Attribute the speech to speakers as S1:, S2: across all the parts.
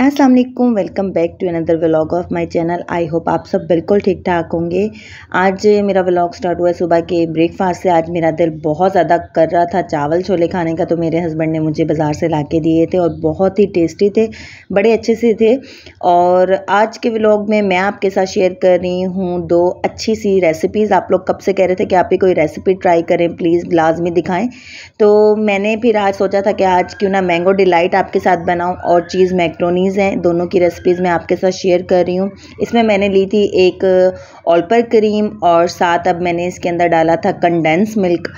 S1: Aslam welcome back to another vlog of my channel I hope आप सब बिल्कुल ठीक ठाक होंगे आज मेरा व्लाग स्टार्ट हुआ है सुबह के ब्रेकफास्ट से आज मेरा दिल बहुत ज़्यादा कर रहा था चावल छोले खाने का तो मेरे हस्बैंड ने मुझे बाज़ार से ला के दिए थे और बहुत ही टेस्टी थे बड़े अच्छे से थे और आज के व्लाग में मैं आपके साथ शेयर कर रही हूँ दो अच्छी सी रेसिपीज़ आप लोग कब से कह रहे थे कि आप ही कोई रेसिपी ट्राई करें प्लीज़ लाजमी दिखाएँ तो मैंने फिर आज सोचा था कि आज क्यों ना मैंगो डिलइट आपके साथ बनाऊँ और चीज़ मैक्रोनी करीज़ हैं दोनों की रेसिपीज़ मैं आपके साथ शेयर कर रही हूँ इसमें मैंने ली थी एक ऑल्पर क्रीम और साथ अब मैंने इसके अंदर डाला था कंडेंस मिल्क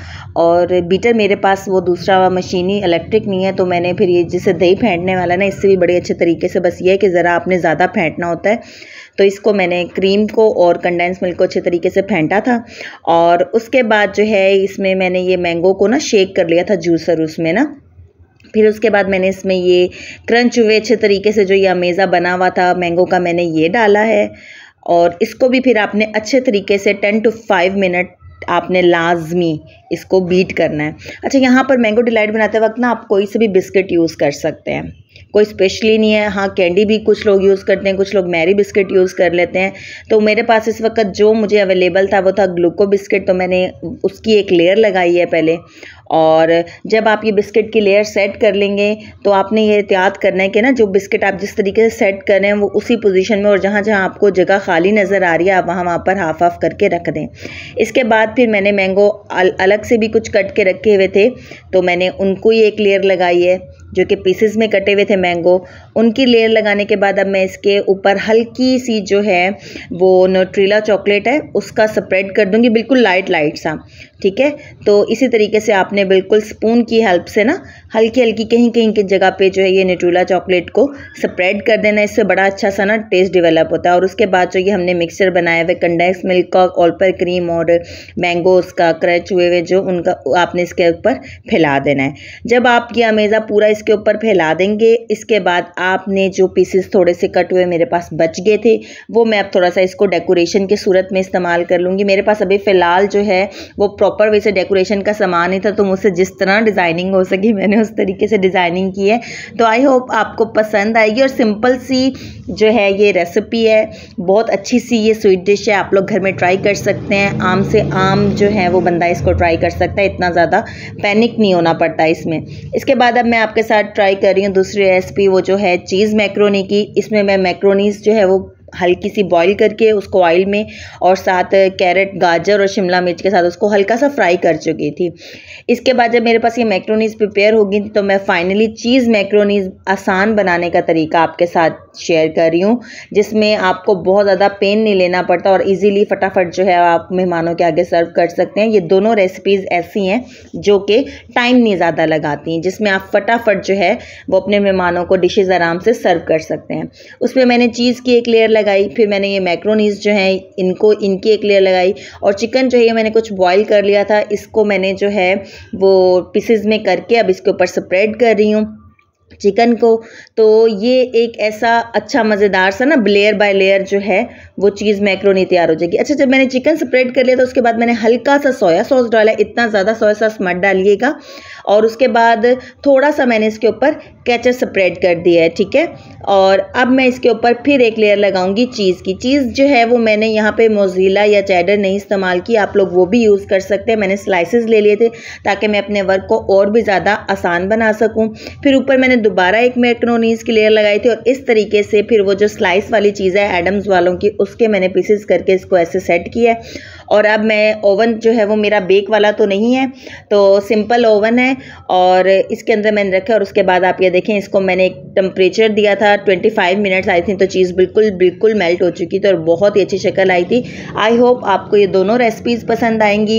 S1: और बीटर मेरे पास वो दूसरा मशीन ही इलेक्ट्रिक नहीं है तो मैंने फिर ये जिसे दही फेंटने वाला ना इससे भी बड़े अच्छे तरीके से बस ये है कि ज़रा आपने ज़्यादा फेंटना होता है तो इसको मैंने क्रीम को और कंडेंस मिल्क को अच्छे तरीके से फेंटा था और उसके बाद जो है इसमें मैंने ये मैंगो को ना शेक कर लिया था जूसर उसमें ना फिर उसके बाद मैंने इसमें ये क्रंच हुए अच्छे तरीके से जो ये अमेज़ा बना हुआ था मैंगो का मैंने ये डाला है और इसको भी फिर आपने अच्छे तरीके से टेन टू फाइव मिनट आपने लाजमी इसको बीट करना है अच्छा यहाँ पर मैंगो डिलाइट बनाते वक्त ना आप कोई से भी बिस्किट यूज़ कर सकते हैं कोई स्पेशली नहीं है हाँ कैंडी भी कुछ लोग यूज़ करते हैं कुछ लोग मैरी बिस्किट यूज़ कर लेते हैं तो मेरे पास इस वक्त जो मुझे अवेलेबल था वो था ग्लूको बिस्किट तो मैंने उसकी एक लेयर लगाई है पहले और जब आप ये बिस्किट की लेयर सेट कर लेंगे तो आपने ये एहतियात करना है कि ना जो बिस्किट आप जिस तरीके से सेट कर रहे हैं वो उसी पोजीशन में और जहाँ जहाँ आपको जगह खाली नज़र आ रही है आप वहाँ वहाँ पर हाफ हाफ करके रख दें इसके बाद फिर मैंने मैंगो अलग से भी कुछ कट के रखे हुए थे तो मैंने उनको ही एक लेयर लगाई है जो कि पीसेस में कटे हुए थे मैंगो उनकी लेयर लगाने के बाद अब मैं इसके ऊपर हल्की सी जो है वो न्यूट्रीला चॉकलेट है उसका स्प्रेड कर दूंगी बिल्कुल लाइट लाइट सा ठीक है तो इसी तरीके से आपने बिल्कुल स्पून की हेल्प से ना हल्की हल्की कहीं कहीं की जगह पे जो है ये नेटूला चॉकलेट को स्प्रेड कर देना इससे बड़ा अच्छा सा ना टेस्ट डेवलप होता है और उसके बाद जो ये हमने मिक्सचर बनाया हुए कंडेंस मिल्क का ऑल्पर क्रीम और मैंगो का क्रच हुए हुए जो उनका आपने इसके ऊपर फैला देना है जब आप ये अमेज़ा पूरा इसके ऊपर फैला देंगे इसके बाद आपने जो पीसेस थोड़े से कट हुए मेरे पास बच गए थे वो मैं अब थोड़ा सा इसको डेकोरेशन की सूरत में इस्तेमाल कर लूँगी मेरे पास अभी फ़िलहाल जो है वो प्रॉपर वे से डेकोरेशन का सामान ही था तो मुझसे जिस तरह डिज़ाइनिंग हो सकी मैंने मैंने उस तरीके से डिज़ाइनिंग की है तो आई होप आपको पसंद आएगी और सिंपल सी जो है ये रेसिपी है बहुत अच्छी सी ये स्वीट डिश है आप लोग घर में ट्राई कर सकते हैं आम से आम जो है वो बंदा इसको ट्राई कर सकता है इतना ज़्यादा पैनिक नहीं होना पड़ता इसमें इसके बाद अब मैं आपके साथ ट्राई कर रही हूँ दूसरी रेसिपी वो जो है चीज़ मैक्रोनी की इसमें मैं मैक्रोनीज जो है वो हल्की सी बॉईल करके उसको ऑयल में और साथ कैरेट गाजर और शिमला मिर्च के साथ उसको हल्का सा फ्राई कर चुकी थी इसके बाद जब मेरे पास ये मैक्रोनीज प्रिपेयर हो गई थी तो मैं फाइनली चीज़ मैक्रोनीज आसान बनाने का तरीका आपके साथ शेयर कर रही हूँ जिसमें आपको बहुत ज़्यादा पेन नहीं लेना पड़ता और ईज़िली फटाफट जो है आप मेहमानों के आगे सर्व कर सकते हैं ये दोनों रेसिपीज़ ऐसी हैं जो कि टाइम नहीं ज़्यादा लगाती हैं जिसमें आप फटाफट जो है वो अपने मेहमानों को डिशेज़ आराम से सर्व कर सकते हैं उसमें मैंने चीज़ की एक लेयर लगा लगाई फिर मैंने ये मैक्रोनीज जो हैं इनको इनकी एक लेयर लगाई और चिकन जो है ये मैंने कुछ बॉईल कर लिया था इसको मैंने जो है वो पीसेस में करके अब इसके ऊपर स्प्रेड कर रही हूँ चिकन को तो ये एक ऐसा अच्छा मज़ेदार सा ना लेयर बाय लेयर जो है वो चीज़ मैक्रोनी तैयार हो जाएगी अच्छा जब मैंने चिकन स्प्रेड कर लिया तो उसके बाद मैंने हल्का सा सोया सॉस डाला इतना ज़्यादा सोया सॉस मत डालिएगा और उसके बाद थोड़ा सा मैंने इसके ऊपर केचअप स्प्रेड कर दिया है ठीक है और अब मैं इसके ऊपर फिर एक लेयर लगाऊंगी चीज़ की चीज़ जो है वो मैंने यहाँ पे मोजीला या चैडर नहीं इस्तेमाल की आप लोग वो भी यूज़ कर सकते हैं मैंने स्लाइसिस ले लिए थे ताकि मैं अपने वर्क को और भी ज़्यादा आसान बना सकूँ फिर ऊपर मैंने दोबारा एक मेकनोनीस की लेयर लगाई थी और इस तरीके से फिर वो जो स्लाइस वाली चीज़ है एडम्स वालों की उसके मैंने पीसेस करके इसको ऐसे सेट किया और अब मैं ओवन जो है वो मेरा बेक वाला तो नहीं है तो सिंपल ओवन है और इसके अंदर मैंने रखा और उसके बाद आप ये देखें इसको मैंने टेम्परेचर दिया था 25 मिनट्स आई थी तो चीज़ बिल्कुल बिल्कुल मेल्ट हो चुकी थी और बहुत ही अच्छी शक्ल आई थी आई होप आपको ये दोनों रेसिपीज़ पसंद आएंगी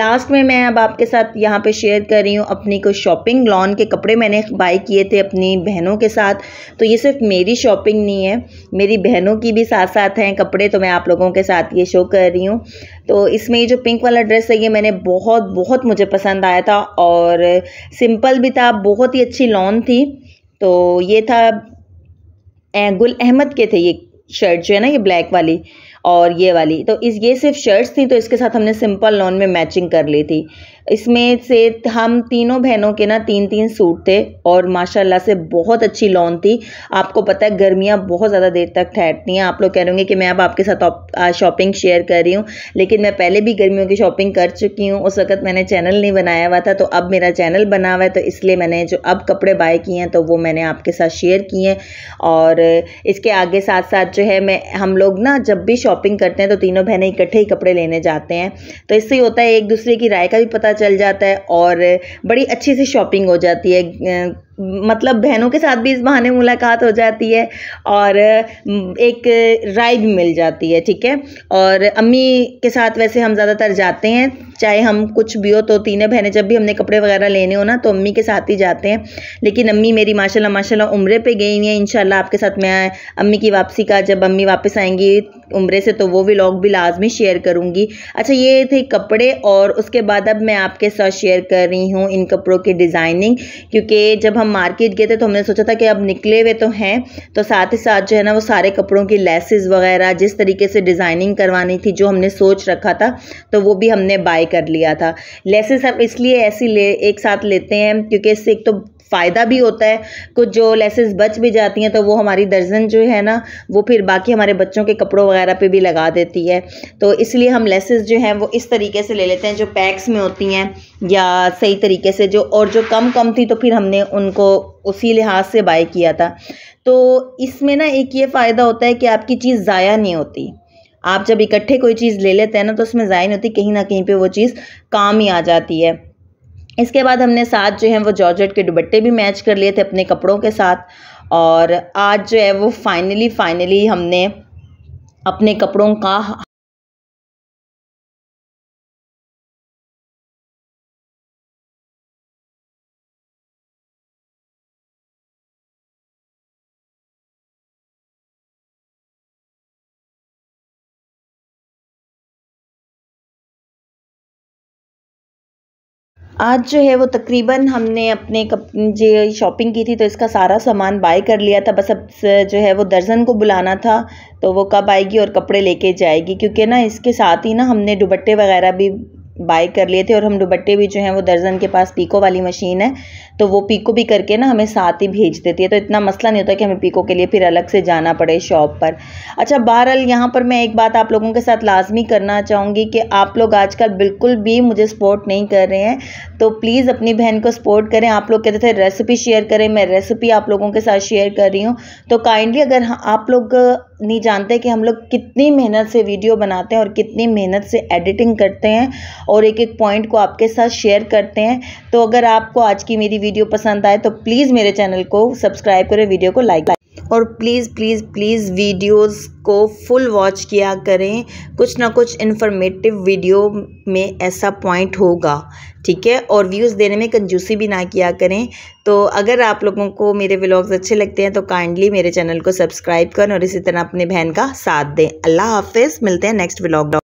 S1: लास्ट में मैं अब आपके साथ यहाँ पे शेयर कर रही हूँ अपनी कुछ शॉपिंग लॉन के कपड़े मैंने बाई किए थे अपनी बहनों के साथ तो ये सिर्फ मेरी शॉपिंग नहीं है मेरी बहनों की भी साथ साथ हैं कपड़े तो मैं आप लोगों के साथ ये शो कर रही हूँ तो इसमें ये जो पिंक वाला ड्रेस है ये मैंने बहुत बहुत मुझे पसंद आया था और सिंपल भी था बहुत ही अच्छी लॉन थी तो ये था गुल अहमद के थे ये शर्ट जो है ना ये ब्लैक वाली और ये वाली तो इस ये सिर्फ शर्ट्स थी तो इसके साथ हमने सिंपल लॉन में मैचिंग कर ली थी इसमें से हम तीनों बहनों के ना तीन तीन सूट थे और माशाल्लाह से बहुत अच्छी लॉन थी आपको पता है गर्मियाँ बहुत ज़्यादा देर तक ठहरती हैं आप लोग कह रहे होंगे कि मैं अब आपके साथ शॉपिंग शेयर कर रही हूँ लेकिन मैं पहले भी गर्मियों की शॉपिंग कर चुकी हूँ उस वक्त मैंने चैनल नहीं बनाया हुआ था तो अब मेरा चैनल बना हुआ है तो इसलिए मैंने जो अब कपड़े बाय किए हैं तो वो मैंने आपके साथ शेयर किए हैं और इसके आगे साथ साथ जो है मैं हम लोग ना जब भी शॉपिंग करते हैं तो तीनों बहनें इकट्ठे ही कपड़े लेने जाते हैं तो इससे होता है एक दूसरे की राय का भी पता चल जाता है और बड़ी अच्छी सी शॉपिंग हो जाती है मतलब बहनों के साथ भी इस बहाने मुलाकात हो जाती है और एक राय भी मिल जाती है ठीक है और अम्मी के साथ वैसे हम ज़्यादातर जाते हैं चाहे हम कुछ भी हो तो तीनों बहनें जब भी हमने कपड़े वगैरह लेने हो ना तो अम्मी के साथ ही जाते हैं लेकिन अम्मी मेरी माशाल्लाह माशाल्लाह उम्र पे गई हुई हैं इन आपके साथ मैं अम्मी की वापसी का जब अम्मी वापस आएँगी उम्र से तो वो व्लॉग भी लाजमी शेयर करूँगी अच्छा ये थे कपड़े और उसके बाद अब मैं आपके साथ शेयर कर रही हूँ इन कपड़ों की डिज़ाइनिंग क्योंकि जब हम हम मार्केट गए थे तो हमने सोचा था कि अब निकले हुए तो हैं तो साथ ही साथ जो है ना वो सारे कपड़ों की लेसेस वगैरह जिस तरीके से डिज़ाइनिंग करवानी थी जो हमने सोच रखा था तो वो भी हमने बाय कर लिया था लेसेस हम इसलिए ऐसी ले एक साथ लेते हैं क्योंकि इससे एक तो फ़ायदा भी होता है कुछ जो लेसेस बच भी जाती हैं तो वो हमारी दर्जन जो है ना वो फिर बाकी हमारे बच्चों के कपड़ों वगैरह पे भी लगा देती है तो इसलिए हम लेसेस जो हैं वो इस तरीके से ले लेते हैं जो पैक्स में होती हैं या सही तरीके से जो और जो कम कम थी तो फिर हमने उनको उसी लिहाज से बाय किया था तो इसमें ना एक ये फ़ायदा होता है कि आपकी चीज़ ज़ाया नहीं होती आप जब इकट्ठे कोई चीज़ ले लेते हैं ना तो उसमें ज़ाया नहीं होती कहीं ना कहीं पर वो चीज़ काम ही आ जाती है इसके बाद हमने साथ जो है वो जॉर्जेट के दुबट्टे भी मैच कर लिए थे अपने कपड़ों के साथ और आज जो है वो फाइनली फाइनली हमने अपने कपड़ों का आज जो है वो तकरीबन हमने अपने कप जो शॉपिंग की थी तो इसका सारा सामान बाय कर लिया था बस अब जो है वो दर्जन को बुलाना था तो वो कब आएगी और कपड़े लेके जाएगी क्योंकि ना इसके साथ ही ना हमने दुबट्टे वगैरह भी बाय कर लिए थे और हम दुबट्टे भी जो हैं वो दर्जन के पास पीको वाली मशीन है तो वो पीको भी करके ना हमें साथ ही भेज देती है तो इतना मसला नहीं होता कि हमें पीको के लिए फिर अलग से जाना पड़े शॉप पर अच्छा बहरहाल यहाँ पर मैं एक बात आप लोगों के साथ लाजमी करना चाहूँगी कि आप लोग आजकल बिल्कुल भी मुझे सपोर्ट नहीं कर रहे हैं तो प्लीज़ अपनी बहन को सपोर्ट करें आप लोग कहते थे रेसिपी शेयर करें मैं रेसिपी आप लोगों के साथ शेयर कर रही हूँ तो काइंडली अगर आप लोग नहीं जानते कि हम लोग कितनी मेहनत से वीडियो बनाते हैं और कितनी मेहनत से एडिटिंग करते हैं और एक एक पॉइंट को आपके साथ शेयर करते हैं तो अगर आपको आज की मेरी वीडियो पसंद आए तो प्लीज़ मेरे चैनल को सब्सक्राइब करें वीडियो को लाइक और प्लीज़ प्लीज़ प्लीज़ वीडियोस को फुल वॉच किया करें कुछ ना कुछ इन्फॉर्मेटिव वीडियो में ऐसा पॉइंट होगा ठीक है और व्यूज़ देने में कंजूसी भी ना किया करें तो अगर आप लोगों को मेरे व्लॉग्स अच्छे लगते हैं तो काइंडली मेरे चैनल को सब्सक्राइब करें और इसी तरह अपने बहन का साथ दें अल्लाह हाफिज़ मिलते हैं नेक्स्ट व्लॉग